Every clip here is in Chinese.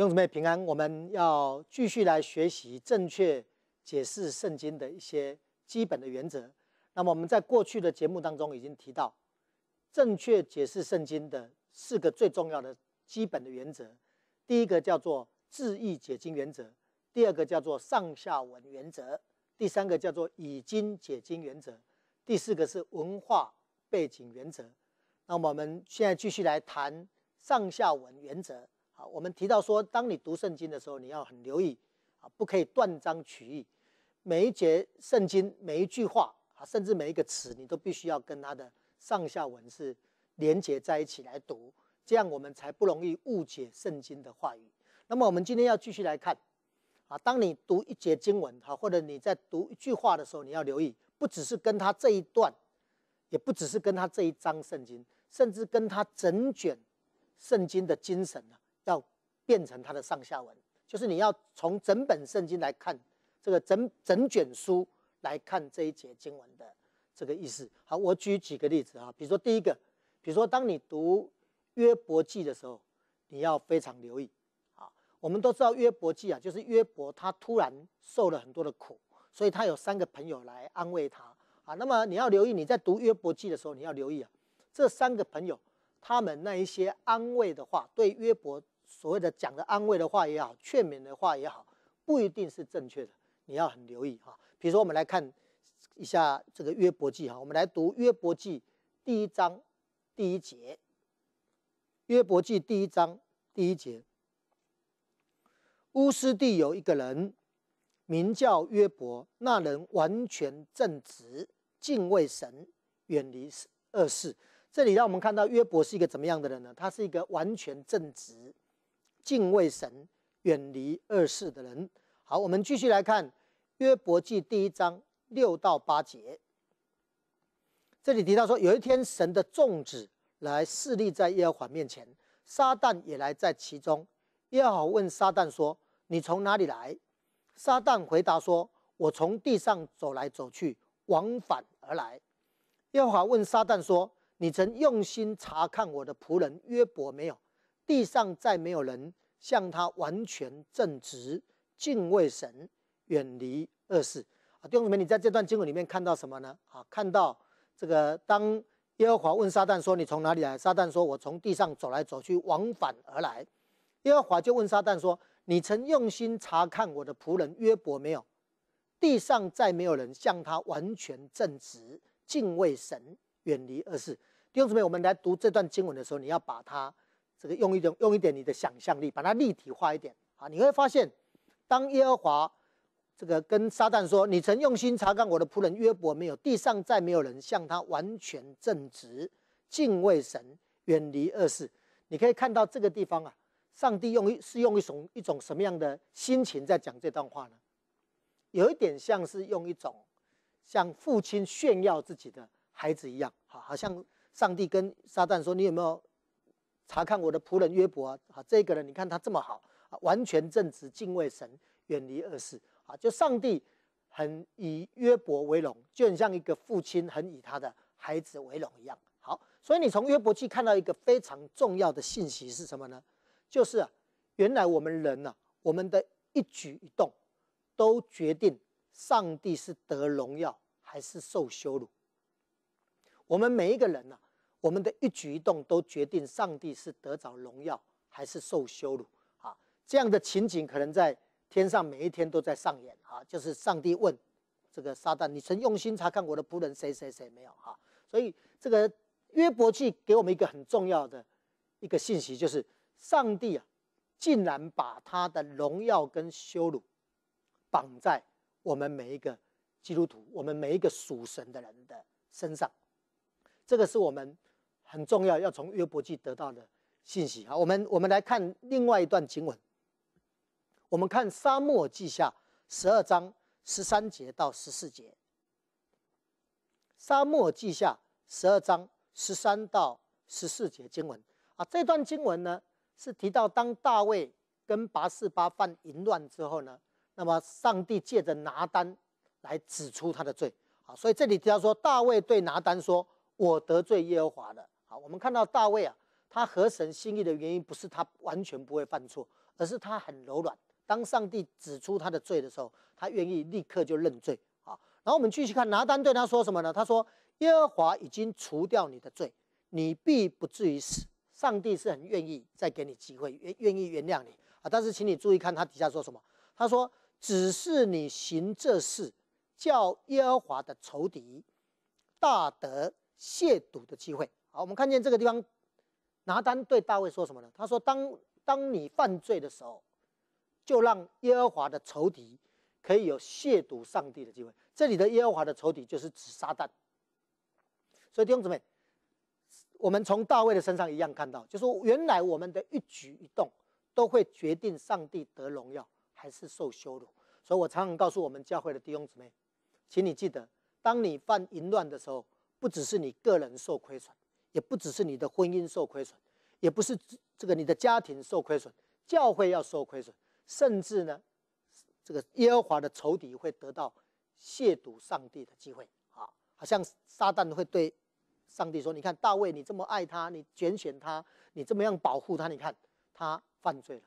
兄姊妹平安，我们要继续来学习正确解释圣经的一些基本的原则。那么我们在过去的节目当中已经提到，正确解释圣经的四个最重要的基本的原则。第一个叫做字义解经原则，第二个叫做上下文原则，第三个叫做以经解经原则，第四个是文化背景原则。那我们现在继续来谈上下文原则。啊，我们提到说，当你读圣经的时候，你要很留意，啊，不可以断章取义。每一节圣经，每一句话，啊，甚至每一个词，你都必须要跟它的上下文是连接在一起来读，这样我们才不容易误解圣经的话语。那么，我们今天要继续来看，啊，当你读一节经文，啊，或者你在读一句话的时候，你要留意，不只是跟他这一段，也不只是跟他这一章圣经，甚至跟他整卷圣经的精神呢。要变成它的上下文，就是你要从整本圣经来看这个整整卷书来看这一节经文的这个意思。好，我举几个例子啊，比如说第一个，比如说当你读约伯记的时候，你要非常留意啊。我们都知道约伯记啊，就是约伯他突然受了很多的苦，所以他有三个朋友来安慰他啊。那么你要留意，你在读约伯记的时候，你要留意啊，这三个朋友。他们那一些安慰的话，对约伯所谓的讲的安慰的话也好，劝勉的话也好，不一定是正确的，你要很留意哈。比如说，我们来看一下这个约伯记哈，我们来读约伯记第一章第一节。约伯记第一章第一节，乌斯地有一个人名叫约伯，那人完全正直，敬畏神，远离恶事。这里让我们看到约伯是一个怎么样的人呢？他是一个完全正直、敬畏神、远离恶事的人。好，我们继续来看《约伯记》第一章六到八节。这里提到说，有一天神的众子来侍立在耶和华面前，撒旦也来在其中。耶和华问撒旦说：“你从哪里来？”撒旦回答说：“我从地上走来走去，往返而来。”耶和华问撒旦说：你曾用心查看我的仆人约伯没有？地上再没有人像他完全正直、敬畏神、远离恶事。啊，弟兄姊妹，你在这段经文里面看到什么呢？啊，看到这个，当耶和华问撒旦说：“你从哪里来？”撒旦说：“我从地上走来走去，往返而来。”耶和华就问撒旦说：“你曾用心查看我的仆人约伯没有？地上再没有人像他完全正直、敬畏神。”远离恶事。弟兄姊妹，我们来读这段经文的时候，你要把它这个用一种用一点你的想象力，把它立体化一点啊。你会发现，当耶和华这个跟撒旦说：“你曾用心查看我的仆人约伯没有？地上再没有人像他完全正直、敬畏神、远离恶事。”你可以看到这个地方啊，上帝用一是用一种一种什么样的心情在讲这段话呢？有一点像是用一种向父亲炫耀自己的。孩子一样，好，好像上帝跟撒旦说：“你有没有查看我的仆人约伯啊？好，这个人你看他这么好，完全正直，敬畏神，远离恶事啊！就上帝很以约伯为荣，就很像一个父亲很以他的孩子为荣一样。好，所以你从约伯记看到一个非常重要的信息是什么呢？就是原来我们人呐，我们的一举一动都决定上帝是得荣耀还是受羞辱。”我们每一个人呢，我们的一举一动都决定上帝是得着荣耀还是受羞辱啊！这样的情景可能在天上每一天都在上演啊！就是上帝问这个撒旦：“你曾用心查看我的仆人谁谁谁没有？”哈！所以这个约伯记给我们一个很重要的一个信息，就是上帝啊，竟然把他的荣耀跟羞辱绑在我们每一个基督徒、我们每一个属神的人的身上。这个是我们很重要要从约伯记得到的信息啊。我们我们来看另外一段经文，我们看《沙漠记下》十二章十三节到十四节，《沙漠记下》十二章十三到十四节经文啊。这段经文呢是提到，当大卫跟拔示巴犯淫乱之后呢，那么上帝借着拿单来指出他的罪啊。所以这里提到说，大卫对拿单说。我得罪耶和华的，好，我们看到大卫啊，他合神心意的原因不是他完全不会犯错，而是他很柔软。当上帝指出他的罪的时候，他愿意立刻就认罪。好，然后我们继续看拿单对他说什么呢？他说：“耶和华已经除掉你的罪，你必不至于死。上帝是很愿意再给你机会，愿愿意原谅你啊。但是请你注意看他底下说什么？他说：只是你行这事，叫耶和华的仇敌大得。”亵渎的机会。好，我们看见这个地方，拿单对大卫说什么呢？他说：“当当你犯罪的时候，就让耶和华的仇敌可以有亵渎上帝的机会。”这里的耶和华的仇敌就是指撒旦。所以弟兄姊妹，我们从大卫的身上一样看到，就说原来我们的一举一动都会决定上帝得荣耀还是受羞辱。所以我常常告诉我们教会的弟兄姊妹，请你记得，当你犯淫乱的时候。不只是你个人受亏损，也不只是你的婚姻受亏损，也不是这个你的家庭受亏损，教会要受亏损，甚至呢，这个耶和华的仇敌会得到亵渎上帝的机会啊，好像撒旦会对上帝说：“你看大卫，你这么爱他，你拣选他，你这么样保护他，你看他犯罪了。”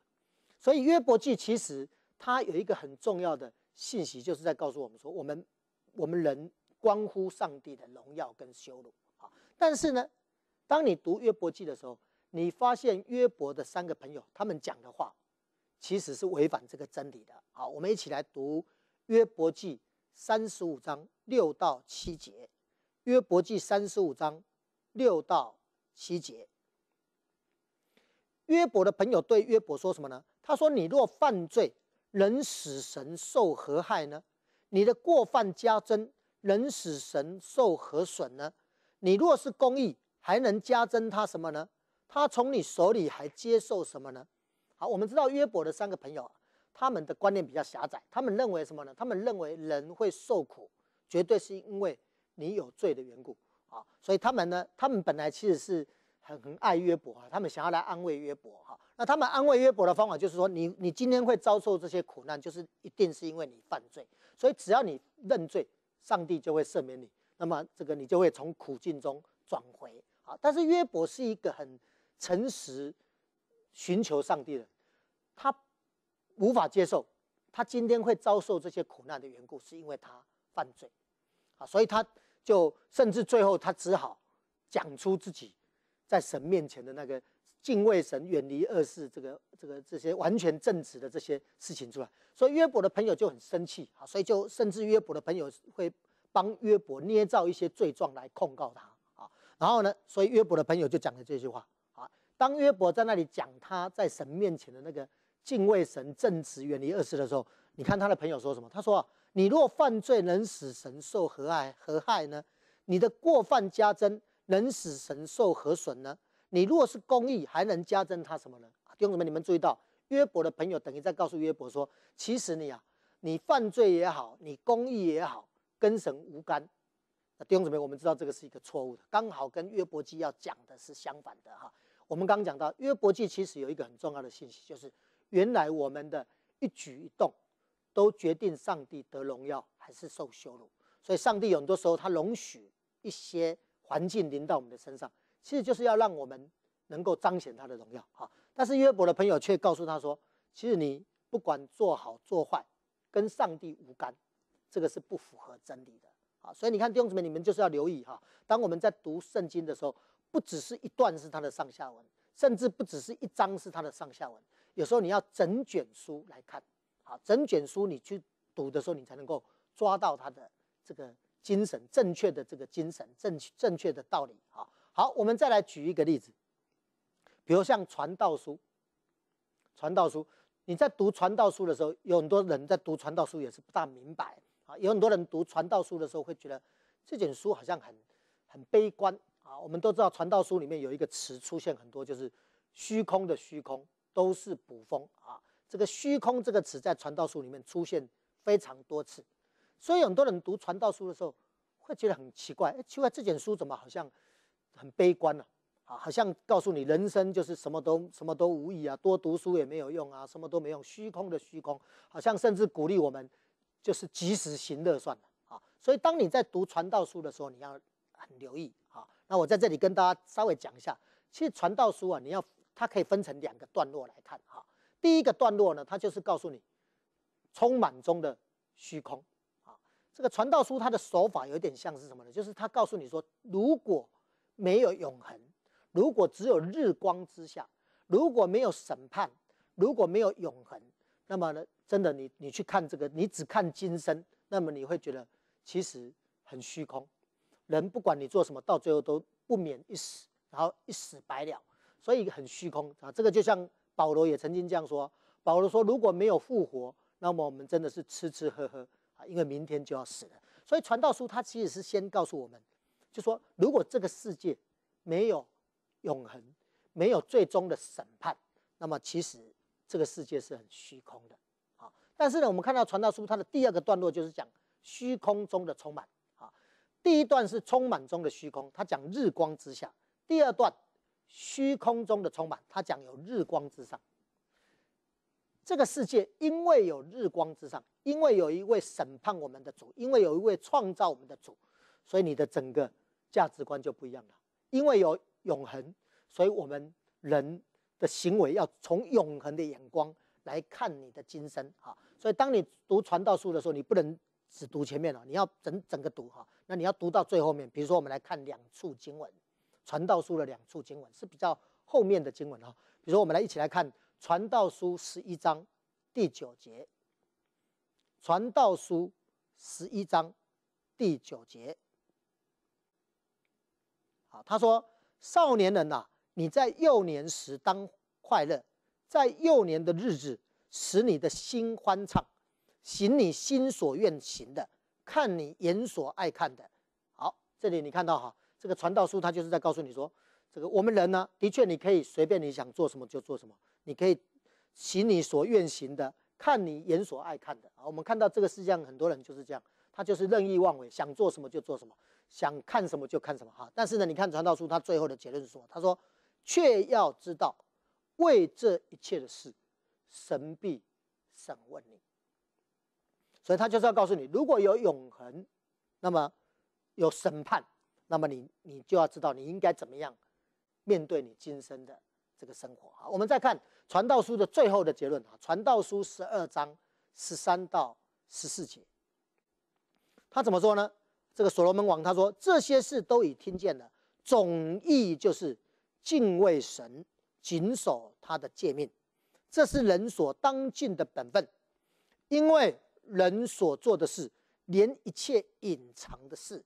所以约伯记其实他有一个很重要的信息，就是在告诉我们说，我们我们人。关乎上帝的荣耀跟羞辱啊！但是呢，当你读约伯记的时候，你发现约伯的三个朋友他们讲的话，其实是违反这个真理的啊！我们一起来读约伯记三十五章六到七节。约伯记三十五章六到七节。约伯的朋友对约伯说什么呢？他说：“你若犯罪，能使神受何害呢？你的过犯加增。”人死神受何损呢？你若是公益，还能加增他什么呢？他从你手里还接受什么呢？好，我们知道约伯的三个朋友，他们的观念比较狭窄。他们认为什么呢？他们认为人会受苦，绝对是因为你有罪的缘故啊。所以他们呢，他们本来其实是很很爱约伯啊，他们想要来安慰约伯哈。那他们安慰约伯的方法就是说，你你今天会遭受这些苦难，就是一定是因为你犯罪，所以只要你认罪。上帝就会赦免你，那么这个你就会从苦境中转回。好，但是约伯是一个很诚实、寻求上帝的，他无法接受他今天会遭受这些苦难的缘故，是因为他犯罪。啊，所以他就甚至最后他只好讲出自己在神面前的那个。敬畏神，远离恶事，这个、这个、这些完全正直的这些事情出来，所以约伯的朋友就很生气啊，所以就甚至约伯的朋友会帮约伯捏造一些罪状来控告他啊。然后呢，所以约伯的朋友就讲了这句话啊：当约伯在那里讲他在神面前的那个敬畏神、正直、远离恶事的时候，你看他的朋友说什么？他说：“你若犯罪，能使神受何爱何害呢？你的过犯加增，能使神受何损呢？”你如果是公益，还能加增他什么呢？弟兄姊妹，你们注意到约伯的朋友等于在告诉约伯说：其实你啊，你犯罪也好，你公益也好，跟神无干。那弟兄姊妹，我们知道这个是一个错误的，刚好跟约伯记要讲的是相反的哈。我们刚刚讲到约伯记，其实有一个很重要的信息，就是原来我们的一举一动，都决定上帝得荣耀还是受羞辱。所以，上帝有很多时候他容许一些环境临到我们的身上。其实就是要让我们能够彰显他的荣耀哈，但是约伯的朋友却告诉他说，其实你不管做好做坏，跟上帝无干，这个是不符合真理的啊。所以你看弟兄姊妹，你们就是要留意哈，当我们在读圣经的时候，不只是一段是它的上下文，甚至不只是一章是它的上下文，有时候你要整卷书来看，啊，整卷书你去读的时候，你才能够抓到它的这个精神，正确的这个精神正正确的道理啊。好，我们再来举一个例子，比如像《传道书》。《传道书》，你在读《传道书》的时候，有很多人在读《传道书》也是不大明白啊。有很多人读《传道书》的时候会觉得，这卷书好像很很悲观啊。我们都知道，《传道书》里面有一个词出现很多，就是“虚空”的“虚空”，都是捕风啊。这个“虚空”这个词在《传道书》里面出现非常多次，所以很多人读《传道书》的时候会觉得很奇怪，奇怪这卷书怎么好像……很悲观啊，啊，好像告诉你人生就是什么都什么都无益啊，多读书也没有用啊，什么都没用，虚空的虚空，好像甚至鼓励我们，就是及时行乐算了啊。所以当你在读传道书的时候，你要很留意啊。那我在这里跟大家稍微讲一下，其实传道书啊，你要它可以分成两个段落来看哈。第一个段落呢，它就是告诉你充满中的虚空啊。这个传道书它的手法有点像是什么呢？就是他告诉你说，如果没有永恒，如果只有日光之下，如果没有审判，如果没有永恒，那么呢？真的，你你去看这个，你只看今生，那么你会觉得其实很虚空。人不管你做什么，到最后都不免一死，然后一死百了，所以很虚空啊。这个就像保罗也曾经这样说：保罗说，如果没有复活，那么我们真的是吃吃喝喝啊，因为明天就要死了。所以传道书它其实是先告诉我们。就说，如果这个世界没有永恒，没有最终的审判，那么其实这个世界是很虚空的。啊，但是呢，我们看到《传道书》它的第二个段落就是讲虚空中的充满。啊，第一段是充满中的虚空，它讲日光之下；第二段虚空中的充满，它讲有日光之上。这个世界因为有日光之上，因为有一位审判我们的主，因为有一位创造我们的主，所以你的整个。价值观就不一样了，因为有永恒，所以我们人的行为要从永恒的眼光来看你的今生啊。所以当你读传道书的时候，你不能只读前面了，你要整整个读哈。那你要读到最后面，比如说我们来看两处经文，传道书的两处经文是比较后面的经文哈。比如说我们来一起来看传道书十一章第九节，传道书十一章第九节。啊，他说：“少年人呐，你在幼年时当快乐，在幼年的日子使你的心欢畅，行你心所愿行的，看你眼所爱看的。”好，这里你看到哈，这个传道书他就是在告诉你说，这个我们人呢，的确你可以随便你想做什么就做什么，你可以行你所愿行的，看你眼所爱看的。啊，我们看到这个世界上很多人就是这样，他就是任意妄为，想做什么就做什么。想看什么就看什么哈，但是呢，你看《传道书》，他最后的结论说：“他说，却要知道，为这一切的事，神必审问你。所以，他就是要告诉你，如果有永恒，那么有审判，那么你你就要知道，你应该怎么样面对你今生的这个生活。啊。我们再看《传道书》的最后的结论啊，《传道书》十二章十三到十四节，他怎么说呢？这个所罗门王他说这些事都已听见了，总意就是敬畏神，谨守他的诫命，这是人所当尽的本分。因为人所做的事，连一切隐藏的事，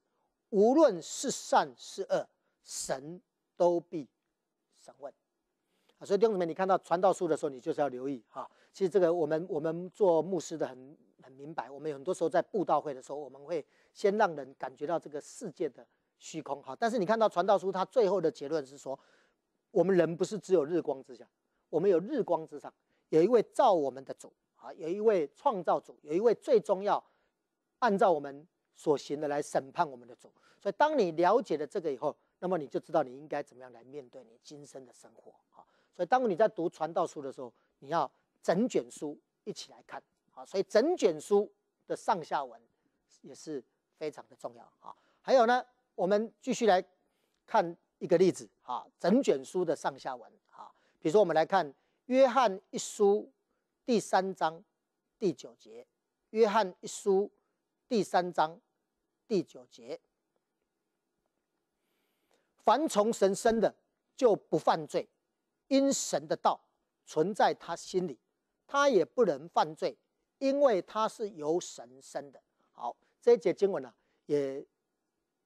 无论是善是恶，神都必审问。所以弟兄姊妹，你看到传道书的时候，你就是要留意哈。其实这个我们我们做牧师的很很明白，我们很多时候在布道会的时候，我们会先让人感觉到这个世界的虚空哈。但是你看到传道书，它最后的结论是说，我们人不是只有日光之下，我们有日光之上，有一位照我们的主啊，有一位创造主，有一位最终要按照我们所行的来审判我们的主。所以当你了解了这个以后，那么你就知道你应该怎么样来面对你今生的生活啊。所以，当你在读传道书的时候，你要整卷书一起来看，啊。所以整卷书的上下文也是非常的重要，啊。还有呢，我们继续来看一个例子，哈，整卷书的上下文，哈，比如说我们来看《约翰一书》第三章第九节，《约翰一书》第三章第九节，凡从神生的，就不犯罪。因神的道存在他心里，他也不能犯罪，因为他是由神生的。好，这一节经文呢，也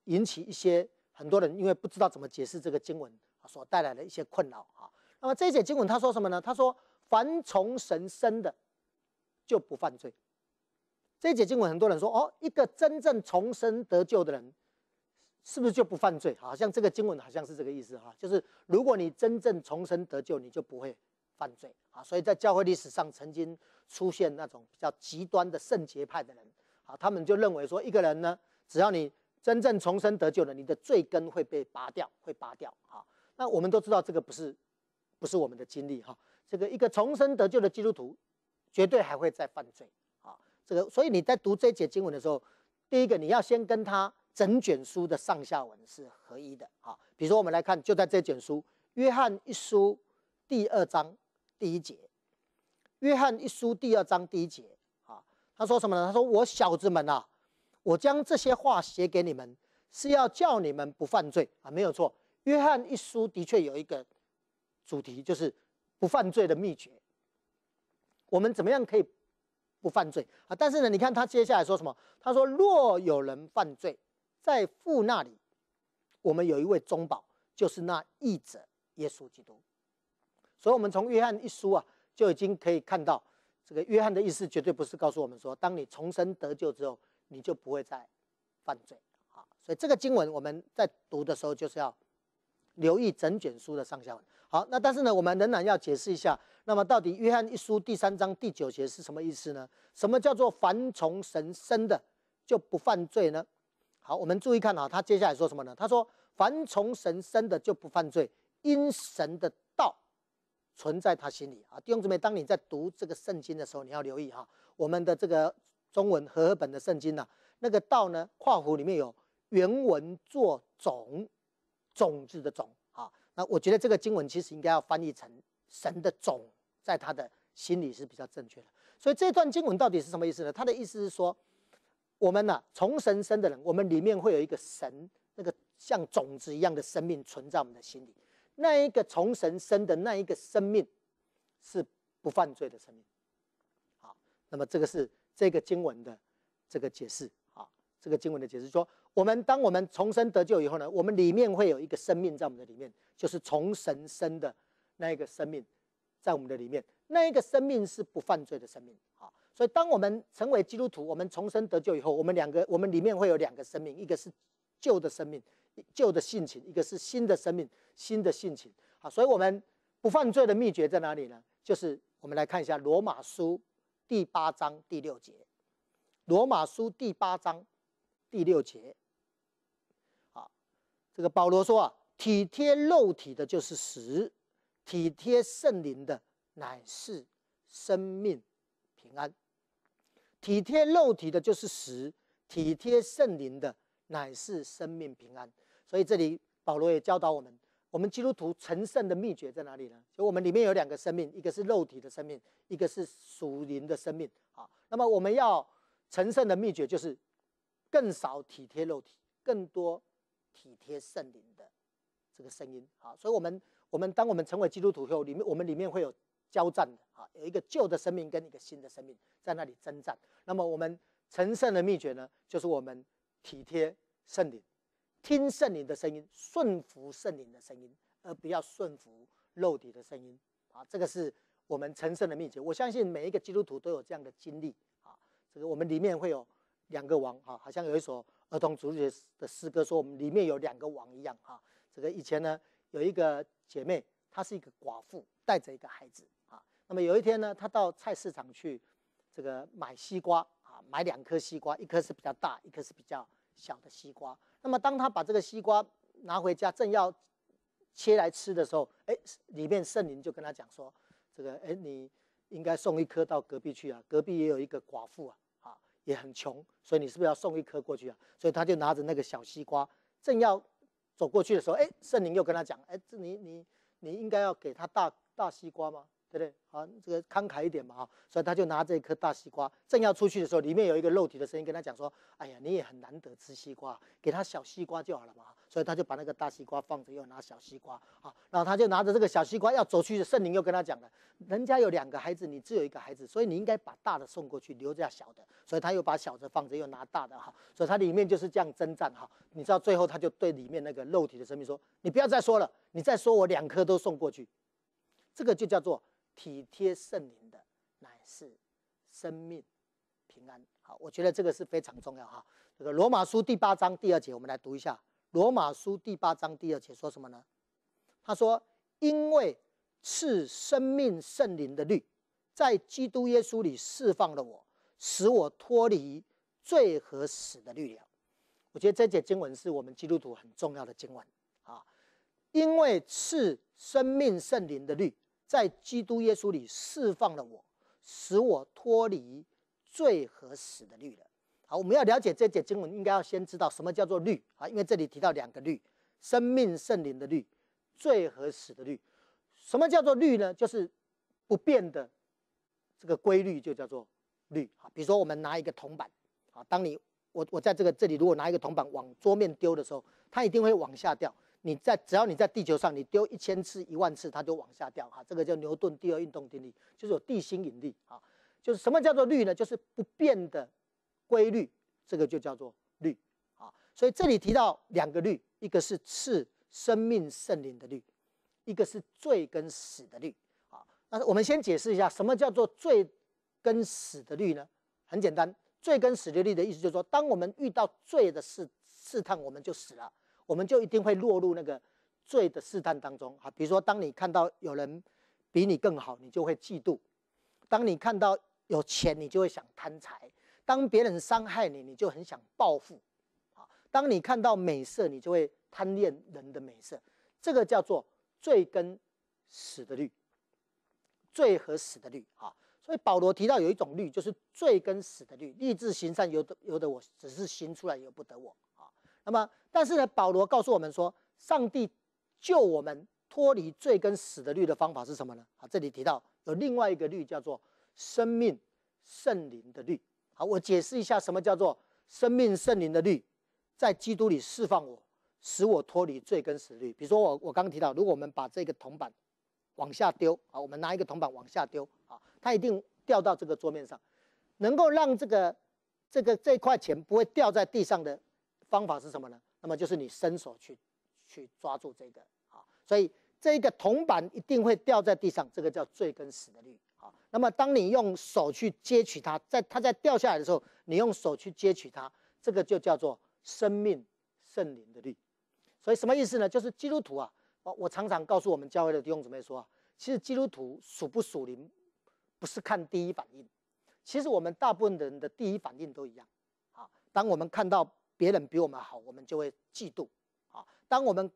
引起一些很多人因为不知道怎么解释这个经文所带来的一些困扰啊。那么这一节经文他说什么呢？他说：“凡从神生的，就不犯罪。”这一节经文很多人说：“哦，一个真正重生得救的人。”是不是就不犯罪？好像这个经文好像是这个意思哈，就是如果你真正重生得救，你就不会犯罪啊。所以在教会历史上曾经出现那种比较极端的圣洁派的人啊，他们就认为说，一个人呢，只要你真正重生得救了，你的罪根会被拔掉，会拔掉啊。那我们都知道这个不是，不是我们的经历哈。这个一个重生得救的基督徒，绝对还会再犯罪啊。这个，所以你在读这一节经文的时候，第一个你要先跟他。整卷书的上下文是合一的啊。比如说，我们来看，就在这卷书《约翰一书》第二章第一节，《约翰一书》第二章第一节啊，他说什么呢？他说：“我小子们呐，我将这些话写给你们，是要叫你们不犯罪啊。”没有错，《约翰一书》的确有一个主题，就是不犯罪的秘诀。我们怎么样可以不犯罪啊？但是呢，你看他接下来说什么？他说：“若有人犯罪。”在父那里，我们有一位宗保，就是那义者耶稣基督。所以，我们从约翰一书啊，就已经可以看到，这个约翰的意思绝对不是告诉我们说，当你重生得救之后，你就不会再犯罪啊。所以，这个经文我们在读的时候，就是要留意整卷书的上下文。好，那但是呢，我们仍然要解释一下，那么到底约翰一书第三章第九节是什么意思呢？什么叫做凡从神生的就不犯罪呢？好，我们注意看啊，他接下来说什么呢？他说：“凡从神生的就不犯罪，因神的道存在他心里啊。”弟兄姊妹，当你在读这个圣经的时候，你要留意哈，我们的这个中文和合本的圣经呢，那个道呢，括弧里面有原文作种，种子的种啊。那我觉得这个经文其实应该要翻译成神的种在他的心里是比较正确的。所以这段经文到底是什么意思呢？他的意思是说。我们呢，从神生的人，我们里面会有一个神，那个像种子一样的生命存在我们的心里。那一个从神生的那一个生命，是不犯罪的生命。好，那么这个是这个经文的这个解释。啊，这个经文的解释说，我们当我们重生得救以后呢，我们里面会有一个生命在我们的里面，就是从神生的那一个生命在我们的里面，那一个生命是不犯罪的生命。好。所以，当我们成为基督徒，我们重生得救以后，我们两个，我们里面会有两个生命，一个是旧的生命、旧的性情，一个是新的生命、新的性情。好，所以我们不犯罪的秘诀在哪里呢？就是我们来看一下《罗马书》第八章第六节，《罗马书》第八章第六节。好，这个保罗说啊，体贴肉体的，就是死；体贴圣灵的，乃是生命平安。体贴肉体的，就是食；体贴圣灵的，乃是生命平安。所以这里保罗也教导我们：，我们基督徒成圣的秘诀在哪里呢？就我们里面有两个生命，一个是肉体的生命，一个是属灵的生命。好，那么我们要成圣的秘诀就是更少体贴肉体，更多体贴圣灵的这个声音。好，所以，我们我们当我们成为基督徒以后，里面我们里面会有。交战的啊，有一个旧的生命跟一个新的生命在那里征战。那么我们成圣的秘诀呢，就是我们体贴圣灵，听圣灵的声音，顺服圣灵的声音，而不要顺服肉体的声音啊。这个是我们成圣的秘诀。我相信每一个基督徒都有这样的经历啊。这个我们里面会有两个王啊，好像有一首儿童主义的诗歌说我们里面有两个王一样啊。这个以前呢有一个姐妹，她是一个寡妇，带着一个孩子。那么有一天呢，他到菜市场去，这个买西瓜啊，买两颗西瓜，一颗是比较大，一颗是比较小的西瓜。那么当他把这个西瓜拿回家，正要切来吃的时候，哎，里面圣灵就跟他讲说：“这个哎，你应该送一颗到隔壁去啊，隔壁也有一个寡妇啊，啊，也很穷，所以你是不是要送一颗过去啊？”所以他就拿着那个小西瓜，正要走过去的时候，哎，圣灵又跟他讲：“哎，这你你你应该要给他大大西瓜吗？”对不对？啊，这个慷慨一点嘛哈，所以他就拿这一颗大西瓜，正要出去的时候，里面有一个肉体的声音跟他讲说：“哎呀，你也很难得吃西瓜，给他小西瓜就好了嘛。”所以他就把那个大西瓜放着，又拿小西瓜好，然后他就拿着这个小西瓜要走去去，圣灵又跟他讲了：“人家有两个孩子，你只有一个孩子，所以你应该把大的送过去，留下小的。”所以他又把小的放着，又拿大的哈。所以他里面就是这样征战哈。你知道最后他就对里面那个肉体的生命说：“你不要再说了，你再说我两颗都送过去。”这个就叫做。体贴圣灵的乃是生命平安。好，我觉得这个是非常重要哈。这个罗马书第八章第二节，我们来读一下。罗马书第八章第二节说什么呢？他说：“因为赐生命圣灵的律，在基督耶稣里释放了我，使我脱离罪和死的律了。”我觉得这节经文是我们基督徒很重要的经文啊。因为赐生命圣灵的律。在基督耶稣里释放了我，使我脱离罪和死的律了。好，我们要了解这节经文，应该要先知道什么叫做律啊？因为这里提到两个律：生命圣灵的律，罪和死的律。什么叫做律呢？就是不变的这个规律，就叫做律啊。比如说，我们拿一个铜板啊，当你我我在这个这里，如果拿一个铜板往桌面丢的时候，它一定会往下掉。你在只要你在地球上，你丢一千次、一万次，它就往下掉啊。这个叫牛顿第二运动定律，就是有地心引力啊。就是什么叫做律呢？就是不变的规律，这个就叫做律啊。所以这里提到两个律，一个是赐生命、圣灵的律，一个是罪跟死的律啊。那我们先解释一下，什么叫做罪跟死的律呢？很简单，罪跟死的律的意思就是说，当我们遇到罪的事试探，我们就死了。我们就一定会落入那个罪的试探当中啊。比如说，当你看到有人比你更好，你就会嫉妒；当你看到有钱，你就会想贪财；当别人伤害你，你就很想报复啊。当你看到美色，你就会贪恋人的美色。这个叫做罪跟死的律，罪和死的律啊。所以保罗提到有一种律，就是罪跟死的律。立志行善，由得由得我，只是行出来由不得我。那么，但是呢，保罗告诉我们说，上帝救我们脱离罪跟死的律的方法是什么呢？啊，这里提到有另外一个律，叫做生命圣灵的律。好，我解释一下，什么叫做生命圣灵的律，在基督里释放我，使我脱离罪跟死律。比如说，我我刚刚提到，如果我们把这个铜板往下丢，啊，我们拿一个铜板往下丢，啊，它一定掉到这个桌面上，能够让这个这个这块钱不会掉在地上的。方法是什么呢？那么就是你伸手去去抓住这个啊，所以这个铜板一定会掉在地上，这个叫罪跟死的力啊。那么当你用手去接取它，在它在掉下来的时候，你用手去接取它，这个就叫做生命圣灵的力。所以什么意思呢？就是基督徒啊，我我常常告诉我们教会的弟兄姊妹说，其实基督徒属不属灵，不是看第一反应，其实我们大部分的人的第一反应都一样啊。当我们看到。别人比我们好，我们就会嫉妒啊。当我们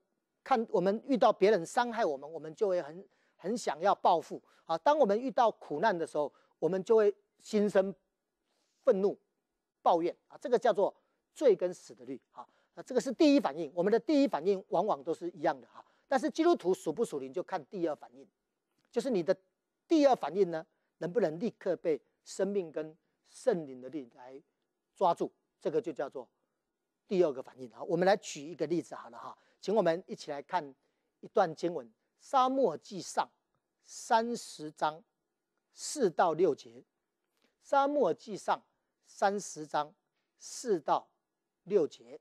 看我们遇到别人伤害我们，我们就会很很想要报复啊。当我们遇到苦难的时候，我们就会心生愤怒、抱怨啊。这个叫做罪跟死的律啊。那这个是第一反应，我们的第一反应往往都是一样的哈。但是基督徒属不属灵，就看第二反应，就是你的第二反应呢，能不能立刻被生命跟圣灵的力来抓住，这个就叫做。第二个反应啊，我们来举一个例子好了哈，请我们一起来看一段经文，《沙漠记上》三十章四到六节，《沙漠记上》三十章四到六节，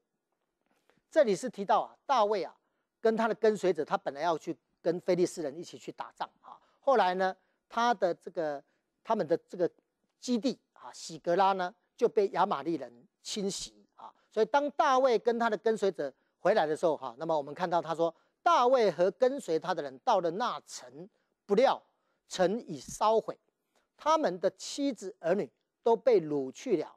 这里是提到啊，大卫啊，跟他的跟随者，他本来要去跟非利士人一起去打仗啊，后来呢，他的这个他们的这个基地啊，喜格拉呢，就被亚玛力人侵袭。所以，当大卫跟他的跟随者回来的时候，哈，那么我们看到他说，大卫和跟随他的人到了那城，不料城已烧毁，他们的妻子儿女都被掳去了，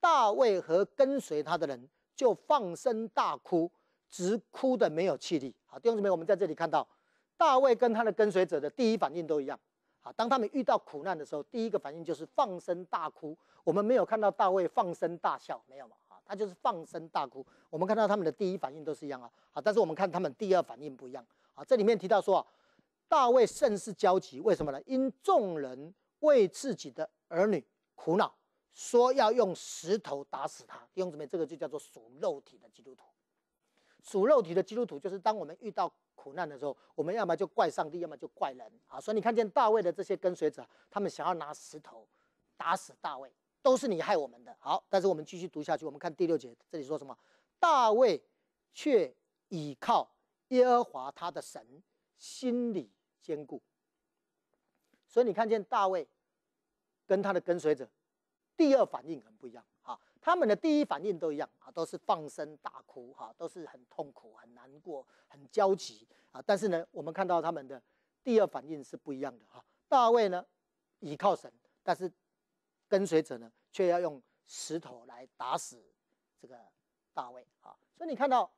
大卫和跟随他的人就放声大哭，直哭的没有气力。好，弟兄姊妹，我们在这里看到，大卫跟他的跟随者的第一反应都一样。好，当他们遇到苦难的时候，第一个反应就是放声大哭。我们没有看到大卫放声大笑，没有吗？那就是放声大哭。我们看到他们的第一反应都是一样啊，好，但是我们看他们第二反应不一样啊。这里面提到说啊，大卫甚是焦急，为什么呢？因众人为自己的儿女苦恼，说要用石头打死他。弟兄姊妹，这个就叫做属肉体的基督徒。属肉体的基督徒就是当我们遇到苦难的时候，我们要么就怪上帝，要么就怪人啊。所以你看见大卫的这些跟随者，他们想要拿石头打死大卫。都是你害我们的，好，但是我们继续读下去，我们看第六节，这里说什么？大卫却倚靠耶和华他的神，心里坚固。所以你看见大卫跟他的跟随者第二反应很不一样啊，他们的第一反应都一样啊，都是放声大哭哈，都是很痛苦、很难过、很焦急啊。但是呢，我们看到他们的第二反应是不一样的哈。大卫呢，倚靠神，但是。跟随者呢，却要用石头来打死这个大卫啊！所以你看到，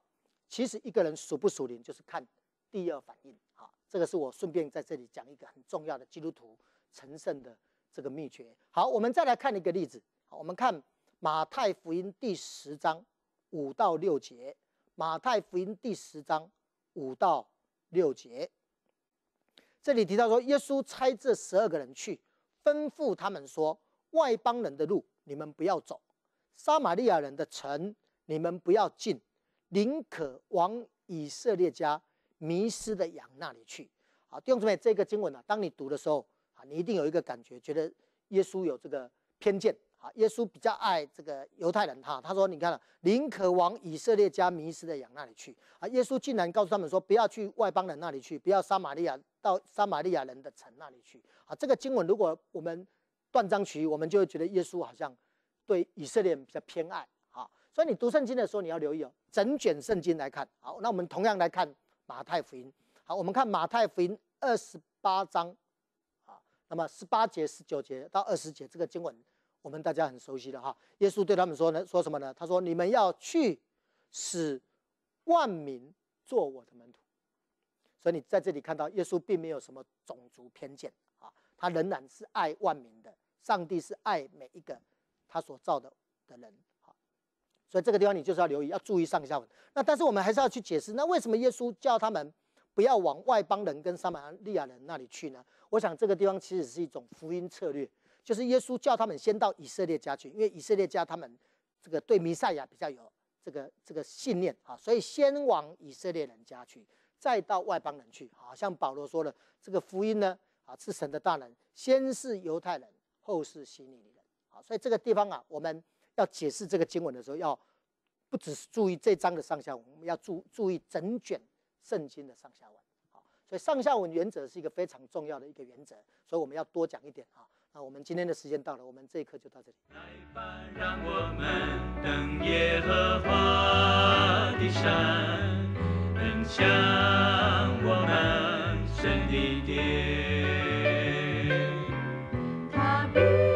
其实一个人属不属灵，就是看第二反应啊。这个是我顺便在这里讲一个很重要的基督徒成圣的这个秘诀。好，我们再来看一个例子。我们看马太福音第十章五到六节。马太福音第十章五到六节，这里提到说，耶稣差这十二个人去，吩咐他们说。外邦人的路，你们不要走；撒玛利亚人的城，你们不要进。宁可往以色列家迷失的羊那里去。好弟兄姊妹，这个经文呢，当你读的时候啊，你一定有一个感觉，觉得耶稣有这个偏见啊。耶稣比较爱这个犹太人哈。他说：“你看，宁可往以色列家迷失的羊那里去啊。”耶稣竟然告诉他们说：“不要去外邦人那里去，不要撒玛利亚到撒玛利亚人的城那里去。”啊，这个经文，如果我们断章取义，我们就会觉得耶稣好像对以色列比较偏爱啊。所以你读圣经的时候，你要留意哦，整卷圣经来看。好，那我们同样来看马太福音。好，我们看马太福音二十八章啊，那么十八节、十九节到二十节这个经文，我们大家很熟悉的哈。耶稣对他们说呢，说什么呢？他说：“你们要去，使万民做我的门徒。”所以你在这里看到，耶稣并没有什么种族偏见。他仍然是爱万民的，上帝是爱每一个他所造的的人。好，所以这个地方你就是要留意，要注意上下文。那但是我们还是要去解释，那为什么耶稣叫他们不要往外邦人跟撒玛利亚人那里去呢？我想这个地方其实是一种福音策略，就是耶稣叫他们先到以色列家去，因为以色列家他们这个对弥赛亚比较有这个这个信念啊，所以先往以色列人家去，再到外邦人去。好像保罗说了，这个福音呢。是神的大人，先是犹太人，后是希尼人。好，所以这个地方啊，我们要解释这个经文的时候，要不只是注意这章的上下文，我们要注注意整卷圣经的上下文。好，所以上下文原则是一个非常重要的一个原则，所以我们要多讲一点啊。那我们今天的时间到了，我们这一课就到这里。来吧，让我们和的山，真的，爹。